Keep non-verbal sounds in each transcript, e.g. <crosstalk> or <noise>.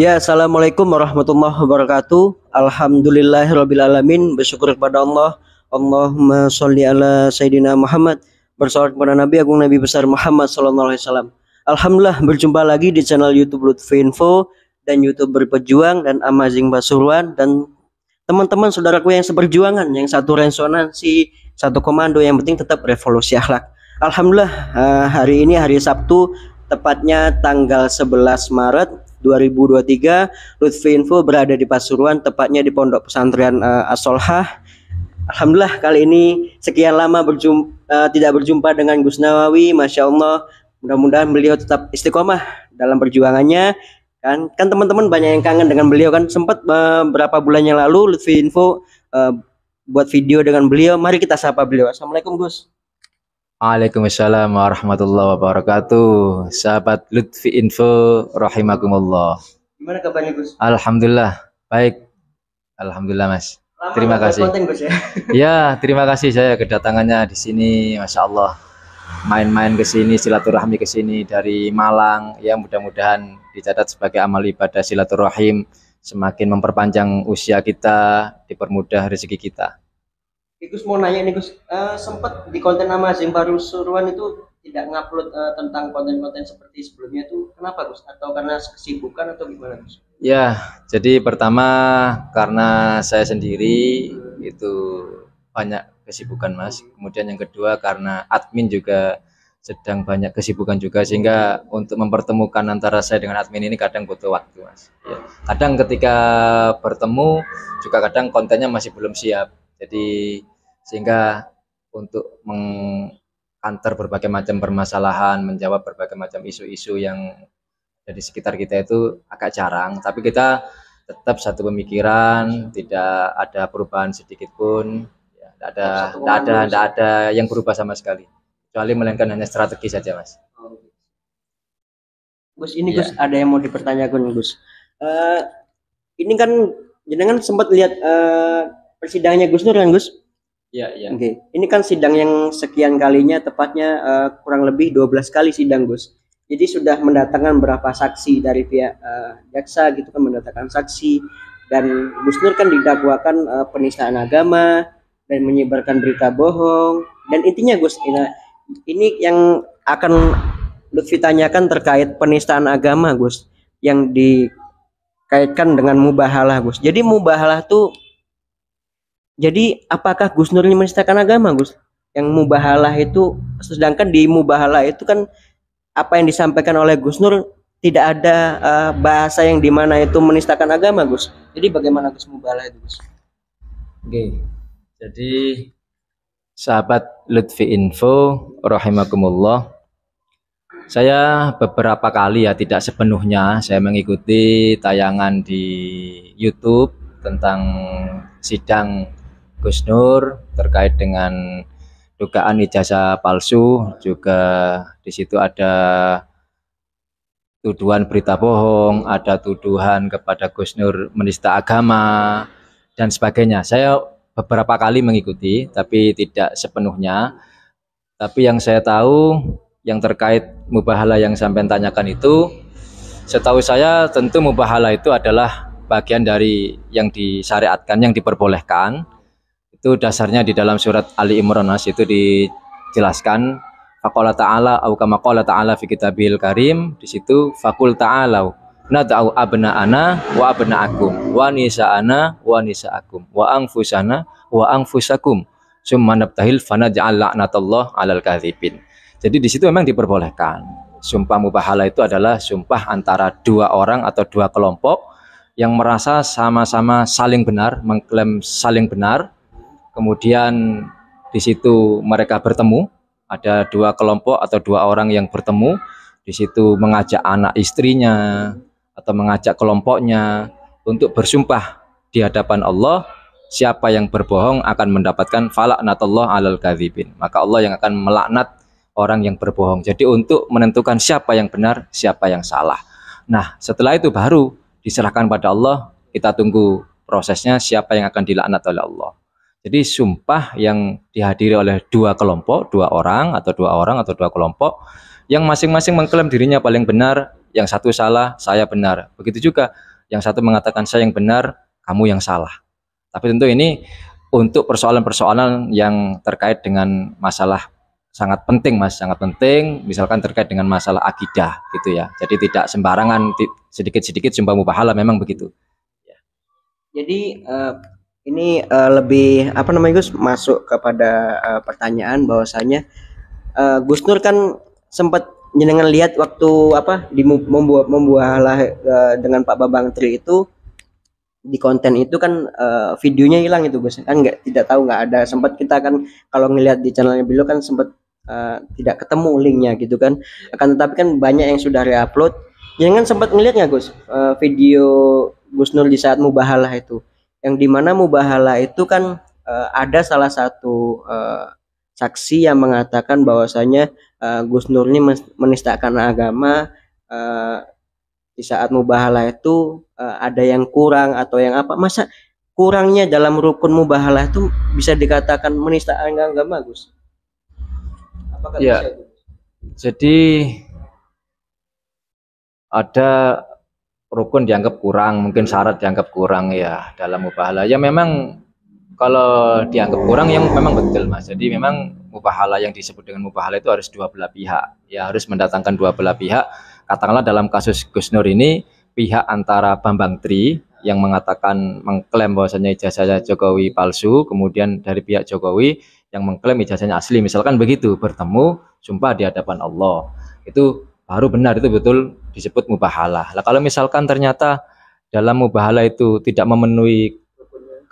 Ya, Assalamualaikum warahmatullahi wabarakatuh. Alhamdulillahirrabbilalamin. Bersyukur kepada Allah. Allahumma sholli ala Sayyidina Muhammad. Bersolawat kepada Nabi Agung Nabi Besar Muhammad Sallallahu Alaihi Wasallam. Alhamdulillah berjumpa lagi di channel Youtube Lutfi Info dan YouTube Berpejuang dan Amazing Basuruan dan teman-teman saudaraku yang seperjuangan, yang satu resonansi, satu komando, yang penting tetap revolusi akhlak. Alhamdulillah eh, hari ini hari Sabtu, tepatnya tanggal 11 Maret 2023 Lutfi Info berada di Pasuruan tepatnya di Pondok Pesantren uh, eh, Asolhah Alhamdulillah kali ini sekian lama berjumpa, uh, eh, tidak berjumpa dengan Gus Nawawi Masya Allah mudah-mudahan beliau tetap istiqomah dalam perjuangannya kan kan teman-teman banyak yang kangen dengan beliau kan sempat uh, bulan yang lalu Lutfi Info uh, buat video dengan beliau mari kita sapa beliau Assalamualaikum Gus Waalaikumsalam warahmatullahi wabarakatuh. Sahabat Lutfi Info rahimakumullah. Gimana kabarnya Gus? Alhamdulillah baik. Alhamdulillah Mas. Lama terima kasih. Konten, Gus, ya? <laughs> ya, terima kasih saya kedatangannya di sini Masya Allah. Main-main ke sini silaturahmi ke sini dari Malang ya mudah-mudahan dicatat sebagai amal ibadah silaturahim semakin memperpanjang usia kita, dipermudah rezeki kita. Gus mau nanya nih Gus, uh, eh, sempat di konten nama baru Suruhan itu tidak ngupload uh, tentang konten-konten seperti sebelumnya itu kenapa Gus? Atau karena kesibukan atau gimana Gus? Ya, jadi pertama karena saya sendiri hmm. itu banyak kesibukan Mas. Kemudian yang kedua karena admin juga sedang banyak kesibukan juga sehingga untuk mempertemukan antara saya dengan admin ini kadang butuh waktu Mas. Ya. Kadang ketika bertemu juga kadang kontennya masih belum siap. Jadi sehingga untuk mengantar berbagai macam permasalahan, menjawab berbagai macam isu-isu yang dari sekitar kita itu agak jarang, tapi kita tetap satu pemikiran, tidak ada perubahan sedikit pun, ya, tidak ada, tidak ada, tidak ada yang berubah sama sekali, kecuali melainkan hanya strategi saja, mas. Oh, Gus, ini ya. Gus ada yang mau dipertanyakan, Gus. Uh, ini kan jenengan sempat lihat uh, persidangannya Gus Nur kan, Gus? Ya, ya. Oke. Okay. Ini kan sidang yang sekian kalinya tepatnya uh, kurang lebih 12 kali sidang, Gus. Jadi sudah mendatangkan berapa saksi dari pihak uh, jaksa gitu kan mendatangkan saksi dan Gus Nur kan didakwakan uh, penistaan agama dan menyebarkan berita bohong dan intinya Gus ini, ini yang akan Lutfi tanyakan terkait penistaan agama Gus yang dikaitkan dengan mubahalah Gus. Jadi mubahalah tuh jadi apakah Gus Nur ini menistakan agama Gus? Yang mubahalah itu sedangkan di mubahalah itu kan apa yang disampaikan oleh Gus Nur tidak ada uh, bahasa yang dimana itu menistakan agama Gus. Jadi bagaimana Gus mubahalah itu Gus? Oke. Jadi sahabat Lutfi Info rahimakumullah saya beberapa kali ya tidak sepenuhnya saya mengikuti tayangan di YouTube tentang sidang Gus Nur terkait dengan dugaan ijazah palsu juga di situ ada tuduhan berita bohong, ada tuduhan kepada Gus Nur menista agama dan sebagainya. Saya beberapa kali mengikuti tapi tidak sepenuhnya. Tapi yang saya tahu yang terkait mubahala yang sampai tanyakan itu setahu saya tentu mubahala itu adalah bagian dari yang disyariatkan, yang diperbolehkan itu dasarnya di dalam surat Ali Imran Mas itu dijelaskan faqala ta'ala au kama qala ta'ala fi kitabil karim di situ fakul ta'ala nad'u abna'ana wa abna'akum wa nisa'ana wa nisa'akum wa anfusana wa anfusakum summa nabtahil fanaj'al la'natullah 'alal kadzibin jadi di situ memang diperbolehkan sumpah mubahala itu adalah sumpah antara dua orang atau dua kelompok yang merasa sama-sama saling benar, mengklaim saling benar, Kemudian di situ mereka bertemu, ada dua kelompok atau dua orang yang bertemu, di situ mengajak anak istrinya atau mengajak kelompoknya untuk bersumpah di hadapan Allah siapa yang berbohong akan mendapatkan falaknatullah alal kadzibin. Maka Allah yang akan melaknat orang yang berbohong. Jadi untuk menentukan siapa yang benar, siapa yang salah. Nah, setelah itu baru diserahkan pada Allah, kita tunggu prosesnya siapa yang akan dilaknat oleh Allah. Jadi sumpah yang dihadiri oleh dua kelompok, dua orang atau dua orang atau dua kelompok yang masing-masing mengklaim dirinya paling benar, yang satu salah, saya benar. Begitu juga yang satu mengatakan saya yang benar, kamu yang salah. Tapi tentu ini untuk persoalan-persoalan yang terkait dengan masalah sangat penting mas sangat penting misalkan terkait dengan masalah akidah gitu ya jadi tidak sembarangan sedikit-sedikit sumpah mubahala memang begitu jadi eh, ini uh, lebih apa namanya Gus masuk kepada uh, pertanyaan bahwasanya uh, Gus Nur kan sempat nyenengan lihat waktu apa di membuat membualah uh, dengan Pak Babang Tri itu di konten itu kan uh, videonya hilang itu Gus kan nggak tidak tahu nggak ada sempat kita kan kalau ngelihat di channelnya beliau kan sempat uh, tidak ketemu linknya gitu kan akan tetapi kan banyak yang sudah reupload jangan sempat ngelihat Gus uh, video Gus Nur di saat mubahalah itu yang dimana mubahala itu kan uh, ada salah satu uh, saksi yang mengatakan bahwasanya uh, Gus Nur ini menistakan agama uh, di saat mubahala itu uh, ada yang kurang atau yang apa masa kurangnya dalam rukun mubahala itu bisa dikatakan menistakan agama Gus? Apakah ya. bisa Gus? Jadi ada rukun dianggap kurang, mungkin iya. syarat dianggap kurang ya dalam mubahala. Ya memang kalau dianggap kurang yang memang betul Mas. Jadi memang mubahala yang disebut dengan mubahala itu harus dua belah pihak. Ya harus mendatangkan dua belah pihak. Katakanlah dalam kasus Gus Nur ini pihak antara Bambang Tri yang mengatakan mengklaim bahwasanya ijazahnya Jokowi palsu, kemudian dari pihak Jokowi yang mengklaim ijazahnya asli, misalkan begitu bertemu sumpah di hadapan Allah. Itu baru benar itu betul disebut mubahalah. Nah, kalau misalkan ternyata dalam mubahalah itu tidak memenuhi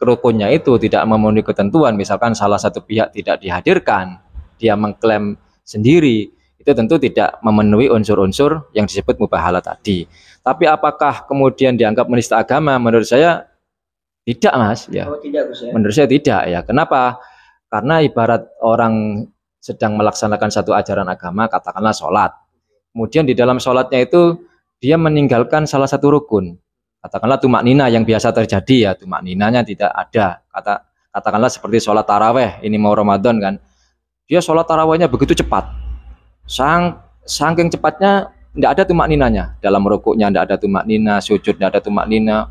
kerukunnya itu tidak memenuhi ketentuan, misalkan salah satu pihak tidak dihadirkan, dia mengklaim sendiri, itu tentu tidak memenuhi unsur-unsur yang disebut mubahalah tadi. Tapi apakah kemudian dianggap menista agama? Menurut saya tidak, Mas. Ya. Oh, tidak, Gus, ya. Menurut saya tidak ya. Kenapa? Karena ibarat orang sedang melaksanakan satu ajaran agama, katakanlah sholat Kemudian di dalam sholatnya itu dia meninggalkan salah satu rukun. Katakanlah tumak nina yang biasa terjadi ya, tumak ninanya tidak ada. Kata, katakanlah seperti sholat taraweh, ini mau Ramadan kan. Dia sholat tarawehnya begitu cepat. Sang, sangking cepatnya tidak ada tumak ninanya. Dalam rukuknya tidak ada tumak nina, sujud tidak ada tumak nina.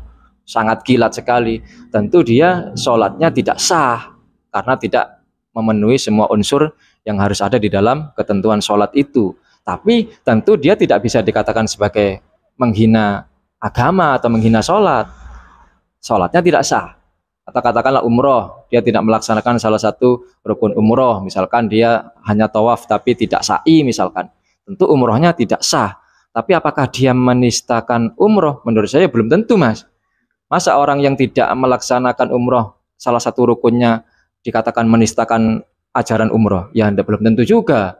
Sangat kilat sekali. Tentu dia sholatnya tidak sah. Karena tidak memenuhi semua unsur yang harus ada di dalam ketentuan sholat itu. Tapi tentu dia tidak bisa dikatakan sebagai menghina agama atau menghina sholat. Sholatnya tidak sah. Atau katakanlah umroh, dia tidak melaksanakan salah satu rukun umroh. Misalkan dia hanya tawaf tapi tidak sa'i misalkan. Tentu umrohnya tidak sah. Tapi apakah dia menistakan umroh? Menurut saya belum tentu mas. Masa orang yang tidak melaksanakan umroh salah satu rukunnya dikatakan menistakan ajaran umroh? Ya belum tentu juga.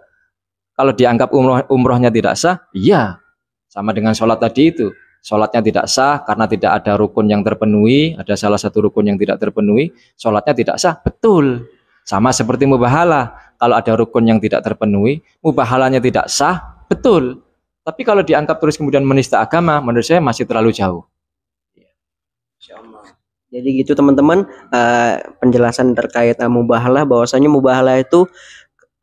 Kalau dianggap umroh, umrohnya tidak sah, iya, sama dengan sholat tadi itu. Sholatnya tidak sah karena tidak ada rukun yang terpenuhi, ada salah satu rukun yang tidak terpenuhi, sholatnya tidak sah, betul. Sama seperti mubahala, kalau ada rukun yang tidak terpenuhi, mubahalanya tidak sah, betul. Tapi kalau dianggap terus kemudian menista agama, menurut saya masih terlalu jauh. Iya. Jadi gitu teman-teman uh, penjelasan terkait uh, mubahalah bahwasanya mubahalah itu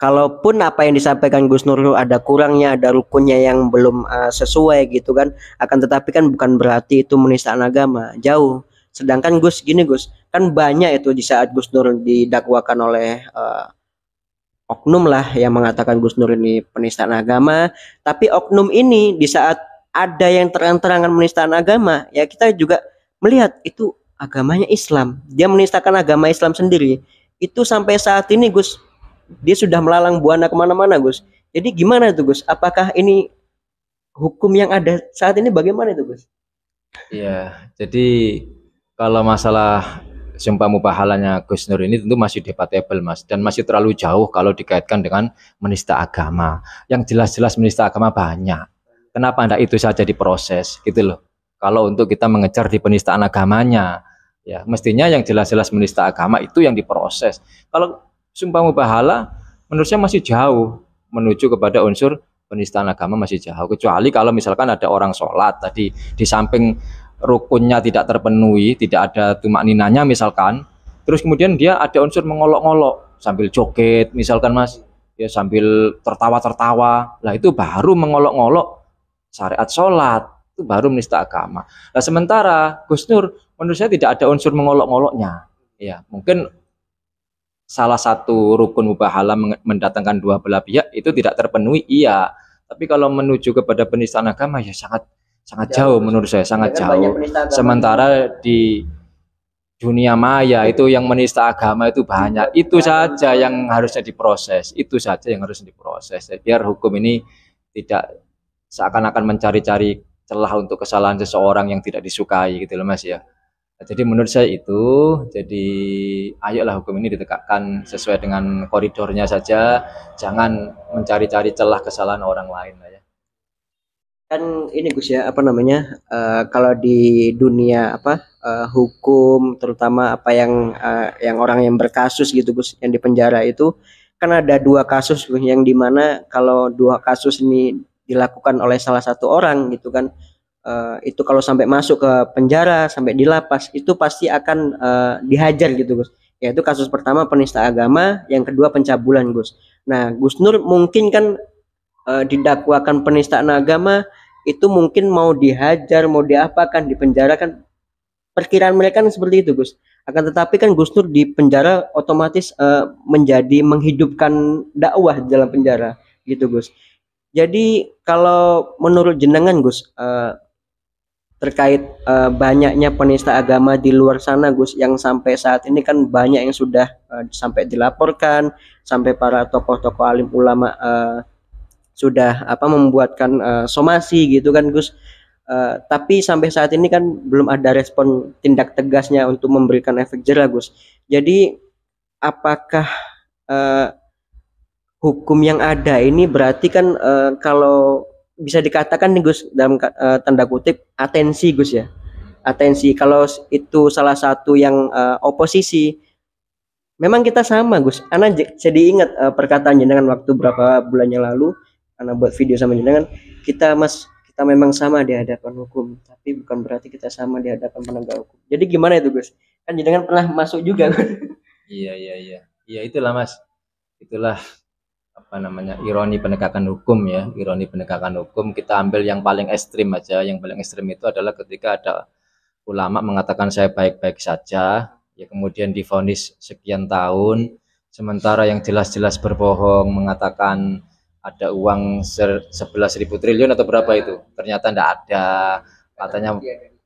kalaupun apa yang disampaikan Gus Nurul ada kurangnya, ada rukunnya yang belum uh, sesuai gitu kan, akan tetapi kan bukan berarti itu menistaan agama, jauh. Sedangkan Gus gini Gus, kan banyak itu di saat Gus Nur didakwakan oleh uh, oknum lah yang mengatakan Gus Nur ini penistaan agama, tapi oknum ini di saat ada yang terang-terangan penistaan agama, ya kita juga melihat itu agamanya Islam. Dia menistakan agama Islam sendiri. Itu sampai saat ini Gus dia sudah melalang buana kemana-mana Gus. Jadi gimana itu Gus? Apakah ini hukum yang ada saat ini bagaimana itu Gus? Iya, jadi kalau masalah sumpah mubahalanya Gus Nur ini tentu masih debatable mas dan masih terlalu jauh kalau dikaitkan dengan menista agama yang jelas-jelas menista agama banyak kenapa anda itu saja diproses gitu loh kalau untuk kita mengejar di penistaan agamanya ya mestinya yang jelas-jelas menista agama itu yang diproses kalau sumpah pahala menurut saya masih jauh menuju kepada unsur penistaan agama masih jauh kecuali kalau misalkan ada orang sholat tadi di samping rukunnya tidak terpenuhi tidak ada tumak ninanya misalkan terus kemudian dia ada unsur mengolok ngolok sambil joget misalkan mas ya sambil tertawa-tertawa lah itu baru mengolok ngolok syariat sholat itu baru menista agama nah sementara Gus Nur menurut saya tidak ada unsur mengolok ngoloknya ya mungkin salah satu rukun mubahala mendatangkan dua belah pihak itu tidak terpenuhi iya tapi kalau menuju kepada penistaan agama ya sangat sangat jauh, jauh menurut saya sangat jauh sementara di dunia maya itu yang menista agama itu banyak itu saja yang harusnya diproses itu saja yang harus diproses biar hukum ini tidak seakan-akan mencari-cari celah untuk kesalahan seseorang yang tidak disukai gitu loh mas ya jadi menurut saya itu, jadi ayolah hukum ini ditegakkan sesuai dengan koridornya saja, jangan mencari-cari celah kesalahan orang lain ya. Kan ini Gus ya, apa namanya? Uh, kalau di dunia apa uh, hukum terutama apa yang uh, yang orang yang berkasus gitu Gus yang di penjara itu kan ada dua kasus yang dimana kalau dua kasus ini dilakukan oleh salah satu orang gitu kan Eh, itu kalau sampai masuk ke penjara sampai di lapas itu pasti akan uh, dihajar gitu Gus yaitu kasus pertama penista agama yang kedua pencabulan Gus nah Gus Nur mungkin kan uh, didakwakan penistaan agama itu mungkin mau dihajar mau diapakan dipenjarakan perkiraan mereka kan seperti itu Gus akan tetapi kan Gus Nur di penjara otomatis uh, menjadi menghidupkan dakwah dalam penjara gitu Gus jadi kalau menurut jenengan Gus uh, terkait uh, banyaknya penista agama di luar sana Gus yang sampai saat ini kan banyak yang sudah uh, sampai dilaporkan sampai para tokoh-tokoh alim ulama uh, sudah apa membuatkan uh, somasi gitu kan Gus uh, tapi sampai saat ini kan belum ada respon tindak tegasnya untuk memberikan efek jerah Gus jadi apakah uh, hukum yang ada ini berarti kan uh, kalau bisa dikatakan nih Gus dalam uh, tanda kutip atensi Gus ya. Atensi kalau itu salah satu yang uh, oposisi memang kita sama Gus. karena jadi ingat uh, eh, perkataan jenengan waktu berapa bulannya lalu karena buat video sama jenengan kita Mas kita memang sama di hadapan hukum tapi bukan berarti kita sama di hadapan penegak hukum. Jadi gimana itu Gus? Kan jenengan pernah masuk juga Iya iya iya. Iya itulah Mas. Itulah apa namanya ironi penegakan hukum ya ironi penegakan hukum kita ambil yang paling ekstrim aja yang paling ekstrim itu adalah ketika ada ulama mengatakan saya baik-baik saja ya kemudian difonis sekian tahun sementara yang jelas-jelas berbohong mengatakan ada uang 11.000 triliun atau berapa itu ternyata tidak ada katanya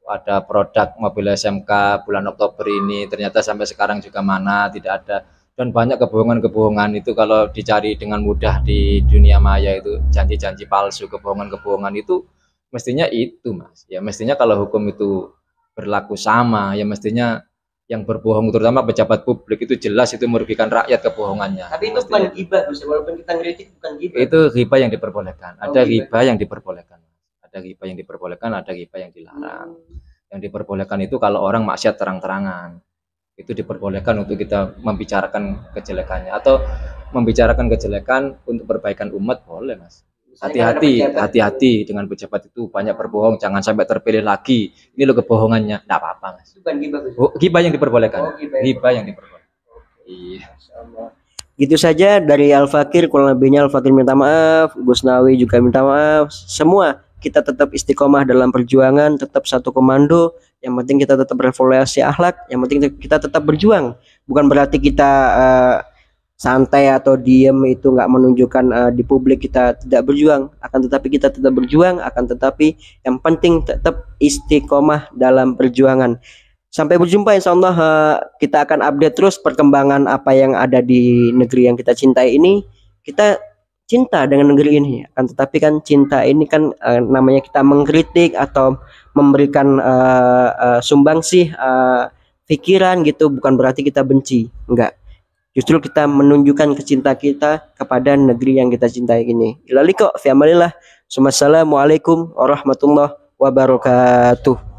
ada produk mobil SMK bulan Oktober ini ternyata sampai sekarang juga mana tidak ada dan banyak kebohongan-kebohongan itu kalau dicari dengan mudah di dunia maya itu janji-janji palsu kebohongan-kebohongan itu mestinya itu mas ya mestinya kalau hukum itu berlaku sama ya mestinya yang berbohong terutama pejabat publik itu jelas itu merugikan rakyat kebohongannya. Tapi itu bukan ghibah mas ya. walaupun kita ngeritik bukan ghibah. Itu ghibah yang diperbolehkan. Oh, ada ghibah yang diperbolehkan. Ada ghibah yang diperbolehkan, ada ghibah yang dilarang. Hmm. Yang diperbolehkan itu kalau orang maksiat terang-terangan itu diperbolehkan untuk kita membicarakan kejelekannya atau membicarakan kejelekan untuk perbaikan umat boleh mas hati-hati hati-hati dengan pejabat itu banyak berbohong jangan sampai terpilih lagi ini lo kebohongannya tidak apa-apa mas bukan oh, yang diperbolehkan oh, yang diperbolehkan iya. Gitu saja dari Al Fakir, kurang lebihnya Al Fakir minta maaf, Gus Nawi juga minta maaf. Semua kita tetap istiqomah dalam perjuangan, tetap satu komando, yang penting kita tetap revolusi akhlak, yang penting kita tetap berjuang. Bukan berarti kita uh, santai atau diem itu nggak menunjukkan uh, di publik kita tidak berjuang. Akan tetapi kita tetap berjuang, akan tetapi yang penting tetap istiqomah dalam perjuangan. Sampai berjumpa insya Allah uh, kita akan update terus perkembangan apa yang ada di negeri yang kita cintai ini. Kita cinta dengan negeri ini. Kan tetapi kan cinta ini kan uh, namanya kita mengkritik atau memberikan uh, eh, uh, eh, sumbangsih uh, pikiran gitu bukan berarti kita benci, enggak. Justru kita menunjukkan kecinta kita kepada negeri yang kita cintai ini. Ilaliko fi amalillah. Wassalamualaikum warahmatullahi wabarakatuh.